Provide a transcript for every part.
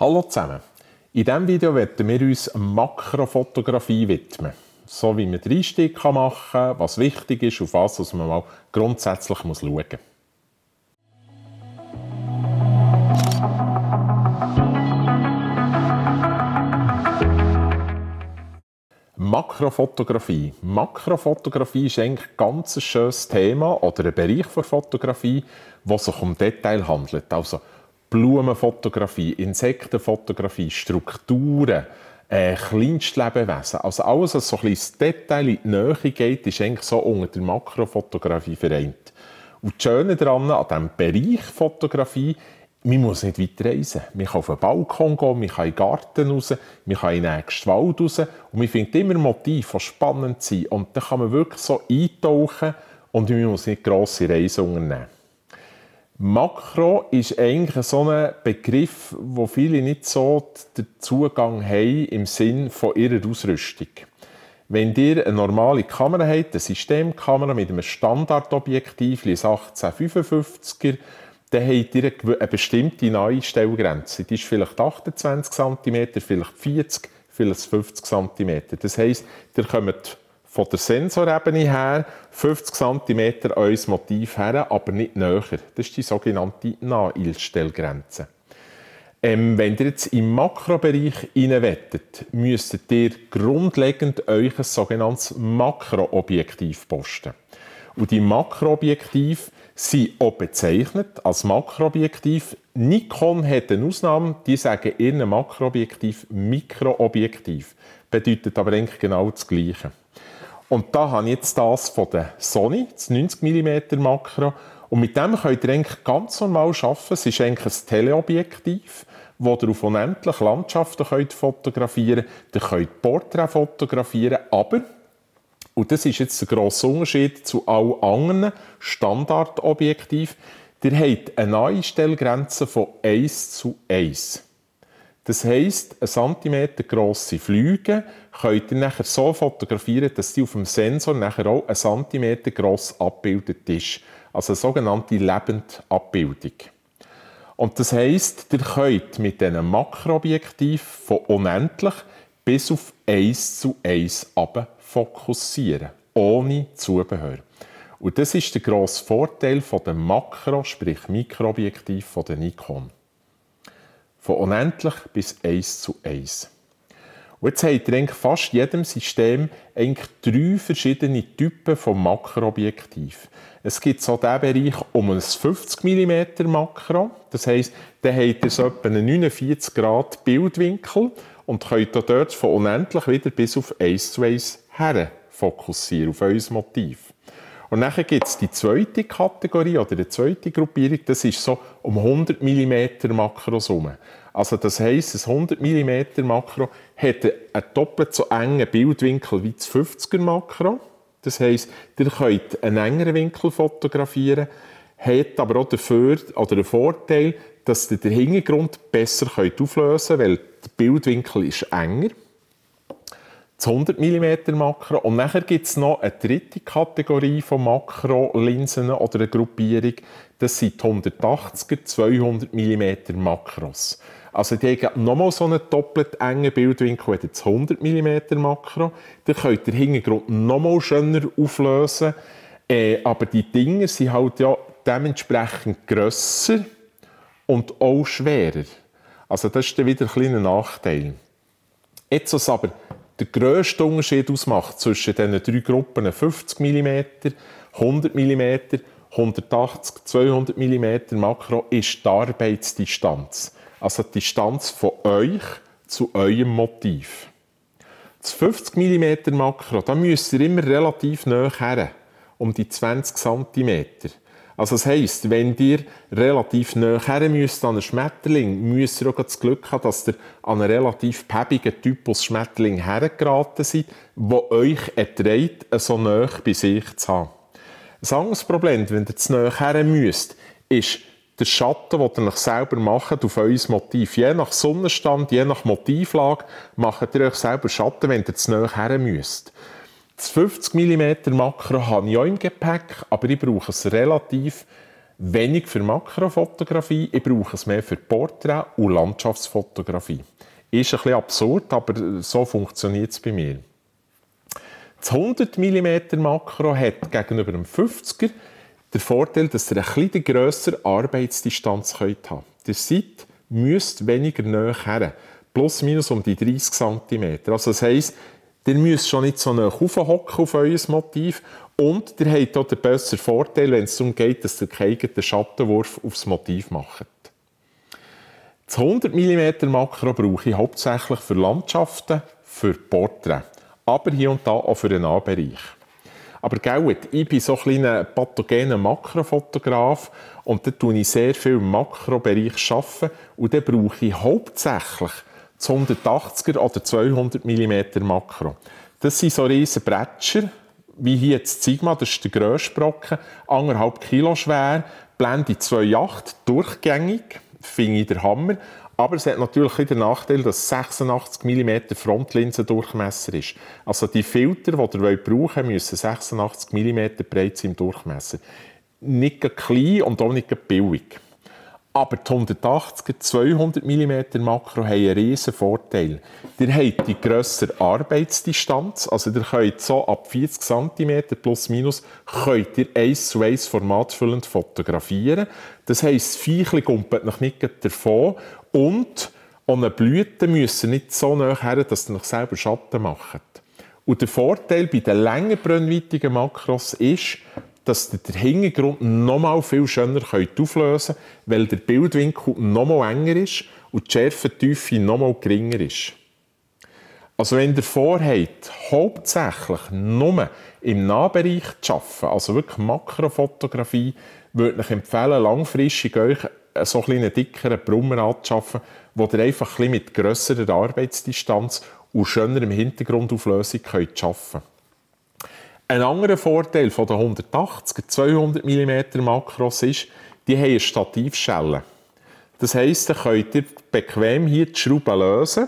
Hallo zusammen. In diesem Video werden wir uns Makrofotografie widmen. So wie man den Einstieg machen kann, was wichtig ist, auf was, man mal grundsätzlich muss schauen muss. Makrofotografie. Makrofotografie ist eigentlich ein ganz schönes Thema oder ein Bereich von Fotografie, wo sich um Detail handelt. Also Blumenfotografie, Insektenfotografie, Strukturen, äh, Kleinstlebewesen. Also alles, was so ein bisschen Detail in die Nähe geht, ist eigentlich so unter der Makrofotografie vereint. Und das Schöne daran, an diesem Bereich Fotografie, man muss nicht weit reisen. Man kann auf den Balkon gehen, man kann in den Garten raus, man kann in den nächsten Wald raus und man findet immer Motive, die spannend sind. Und dann kann man wirklich so eintauchen und man muss nicht grosse Reisen unternehmen. Makro ist eigentlich so ein Begriff, wo viele nicht so den Zugang haben im Sinn von ihrer Ausrüstung. Wenn ihr eine normale Kamera habt, eine Systemkamera mit einem Standardobjektiv, ein 1855er, dann habt ihr eine bestimmte neue Stellgrenze. Die ist vielleicht 28 cm, vielleicht 40, vielleicht 50 cm. Das heisst, ihr kommt von der Sensorebene her 50 cm an unser Motiv her, aber nicht näher. Das ist die sogenannte Naheilstellgrenze. Ähm, wenn ihr jetzt im Makrobereich hineinwettet, müsstet ihr grundlegend euch ein sogenanntes Makroobjektiv posten. Und die Makroobjektive sind auch bezeichnet als Makroobjektiv. Nikon hat eine Ausnahme, die sagen ihren Makroobjektiv Mikroobjektiv. Bedeutet aber eigentlich genau das Gleiche. Und da habe ich jetzt das von der Sony, das 90 mm Makro. Und mit dem könnt ihr eigentlich ganz normal arbeiten. Es ist eigentlich ein Teleobjektiv, wo ihr auf unendlich Landschaften könnt fotografieren könnt. Ihr könnt Porträts fotografieren, aber, und das ist jetzt der grosse Unterschied zu allen anderen Standardobjektiven, ihr habt eine neue Stellgrenze von 1 zu 1. Das heisst, ein Zentimeter grosse Flüge könnt ihr nachher so fotografieren, dass sie auf dem Sensor nachher auch ein Zentimeter gross abgebildet ist. Also eine sogenannte Lebendabbildung. Und das heisst, ihr könnt mit diesem Makroobjektiv von unendlich bis auf 1 zu 1 runter fokussieren, ohne Zubehör. Und das ist der grosse Vorteil von dem Makro, sprich Mikroobjektiv von der Nikon. Von unendlich bis 1 zu 1. Und jetzt habt ihr eigentlich fast jedem System eigentlich drei verschiedene Typen von Makroobjektiv. Es gibt so diesen Bereich um ein 50 mm Makro. Das heisst, dann habt ihr so etwa einen 49 Grad Bildwinkel und könnt dort von unendlich wieder bis auf 1 zu 1 her fokussieren, auf euer Motiv. Und nachher gibt es die zweite Kategorie oder die zweite Gruppierung, das ist so um 100 mm Makrosumme. Also das heisst, das 100 mm Makro hat einen doppelt so engen Bildwinkel wie das 50er Makro. Das heisst, ihr könnt einen engeren Winkel fotografieren, hat aber auch dafür, oder den Vorteil, dass ihr den Hintergrund besser auflösen könnt, weil der Bildwinkel ist enger ist das 100 mm Makro. Und nachher gibt es noch eine dritte Kategorie von Makrolinsen oder eine Gruppierung. Das sind die 180er, 200 mm Makros. Also die haben nochmal so einen doppelt engen Bildwinkel wie das 100 mm Makro. Da könnt ihr den Hintergrund nochmal schöner auflösen. Äh, aber die Dinger sind halt ja dementsprechend grösser und auch schwerer. Also das ist dann wieder ein kleiner Nachteil. Jetzt was aber der grösste Unterschied ausmacht zwischen diesen drei Gruppen 50 mm, 100 mm, 180, 200 mm Makro, ist die Arbeitsdistanz. Also die Distanz von euch zu eurem Motiv. Das 50 mm Makro, da müsst ihr immer relativ nah her, um die 20 cm. Also das heisst, wenn ihr relativ näher her müsst an einen Schmetterling, müsst ihr auch das Glück haben, dass ihr an einen relativ päbigen Typus Schmetterling hergeraten seid, der euch erträgt, so näher bei sich zu haben. Das anderes Problem, wenn ihr zu näher her müsst, ist, der Schatten, den ihr euch selber macht, auf euer Motiv. Je nach Sonnenstand, je nach Motivlage, macht ihr euch selber Schatten, wenn ihr zu näher her müsst. Das 50 mm Makro habe ich auch im Gepäck, aber ich brauche es relativ wenig für Makrofotografie. Ich brauche es mehr für Porträt und Landschaftsfotografie. Ist ein bisschen absurd, aber so funktioniert es bei mir. Das 100 mm Makro hat gegenüber dem 50er den Vorteil, dass ihr eine etwas grössere Arbeitsdistanz könnt haben könnt. Ihr seid, müsst weniger näher her. Plus minus um die 30 cm. Also das heisst, Ihr müsst schon nicht so nah hocken auf euer Motiv. Und ihr habt auch den besseren Vorteil, wenn es darum geht, dass ihr keinen Schattenwurf aufs Motiv macht. Das 100 mm Makro brauche ich hauptsächlich für Landschaften, für Porträts, aber hier und da auch für den Nahbereich. Aber gellet, ich bin so ein kleiner pathogener Makrofotograf und da tue ich sehr viel im Makrobereich arbeiten und dann brauche ich hauptsächlich das 180er oder 200 mm Makro. Das sind so riesige Bretscher, wie hier jetzt Sigma, das ist der grösste Brocken, anderthalb Kilo schwer, Blende 2.8, durchgängig, finde ich der Hammer. Aber es hat natürlich den Nachteil, dass 86 mm Frontlinsendurchmesser ist. Also die Filter, die ihr brauchen wollt, müssen 86 mm breit sein im Durchmesser. Nicht klein und auch nicht billig. Aber die 180er, 200 mm Makro haben einen riesen Vorteil. Ihr habt die grössere Arbeitsdistanz, also ihr könnt so ab 40 cm plus minus könnt ihr eins zu eins formatfüllend fotografieren. Das heisst, das Viechli gumpelt noch nicht davon und ohne Blüten müssen nicht so nah her, dass ihr noch selber Schatten macht. Und der Vorteil bei den längeren brennweitigen Makros ist, dass ihr den Hintergrund noch mal viel schöner auflösen könnt, weil der Bildwinkel noch mal enger ist und die Schärfentiefe noch mal geringer ist. Also wenn ihr vorhabt, hauptsächlich nur im Nahbereich zu arbeiten, also wirklich Makrofotografie, würde ich empfehlen, langfristig euch so einen dickeren Brummer anzuschaffen, wo ihr einfach ein mit grösserer Arbeitsdistanz und schönerem Hintergrundauflösung arbeiten könnt. Ein anderer Vorteil von den 180 200 mm Makros ist, die haben eine Stativschelle. Das heisst, ihr könnt ihr bequem hier die Schrauben lösen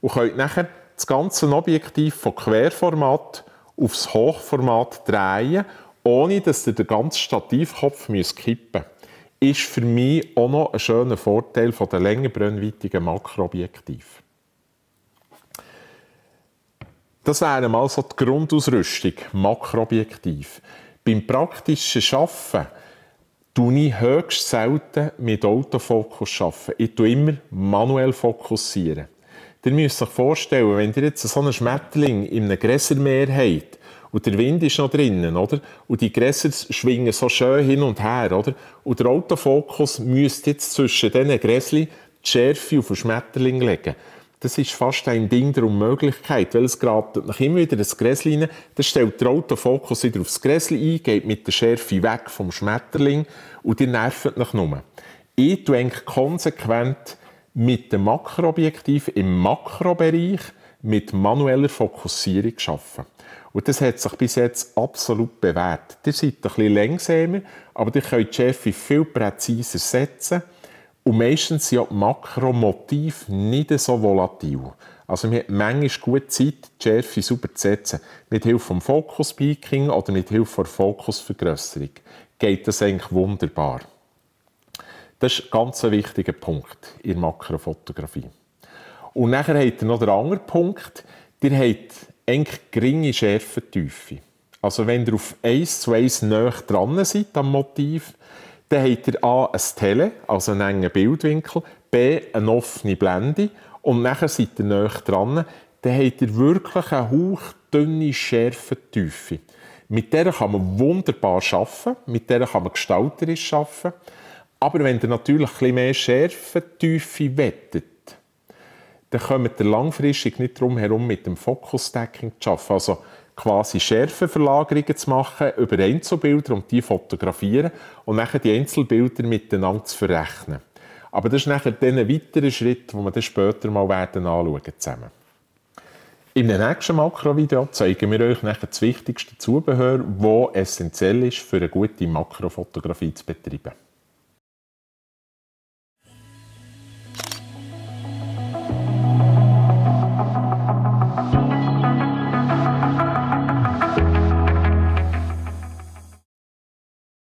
und könnt nachher das ganze Objektiv von Querformat aufs Hochformat drehen, ohne dass ihr den ganzen Stativkopf müsst kippen müsst. Ist für mich auch noch ein schöner Vorteil von den längerbrennweitigen Makroobjektiven. Das wäre mal so die Grundausrüstung, makroobjektiv. Beim praktischen Arbeiten arbeite ich höchst selten mit Autofokus Ich tue immer manuell fokussieren. Ihr müsst euch vorstellen, wenn ihr jetzt so einen Schmetterling in einem Gräsermeer habt und der Wind ist noch drinnen, oder? Und die Gräser schwingen so schön hin und her, oder? Und der Autofokus müsste jetzt zwischen diesen Gräsern die Schärfe auf den Schmetterling legen das ist fast ein Ding der Unmöglichkeit, weil es grabt nach immer wieder das Gräsli rein, dann stellt der Autofokus wieder aufs Gräsli ein, geht mit der Schärfe weg vom Schmetterling und die nervt noch nur. Ich denke konsequent mit dem Makroobjektiv im Makrobereich mit manueller Fokussierung arbeiten. Und das hat sich bis jetzt absolut bewährt. Ihr seid ein bisschen langsamer, aber ihr könnt die Schärfe viel präziser setzen und meistens sind ja die Makromotive nicht so volatil. Also man hat manchmal gute Zeit, die Schärfe super zu setzen. Mit Hilfe des Fokus-Peaking oder mit Hilfe der Fokusvergrößerung geht das eigentlich wunderbar. Das ist ein ganz wichtiger Punkt in der Makrofotografie. Und nachher habt ihr noch den anderen Punkt. Ihr habt eigentlich geringe Schärfentiefe. Also wenn ihr auf 1 zu 1 näher dran seid am Motiv, dann habt ihr A, ein Tele, also einen engen Bildwinkel, B, eine offene Blende und nachher seid ihr näher dran. Dann habt ihr wirklich eine hauchdünne Schärfentiefe. Mit der kann man wunderbar arbeiten, mit der kann man gestalterisch arbeiten. Aber wenn ihr natürlich ein bisschen mehr Schärfentiefe wettet, dann kommt ihr langfristig nicht drum herum, mit dem Fokus-Stacking zu arbeiten. Also quasi Schärfenverlagerungen zu machen über Einzelbilder und die fotografieren und nachher die Einzelbilder miteinander zu verrechnen. Aber das ist nachher dann ein weiterer Schritt, den wir dann später mal werden anschauen zusammen. Im nächsten Makrovideo zeigen wir euch nachher das wichtigste Zubehör, das essentiell ist, für eine gute Makrofotografie zu betreiben.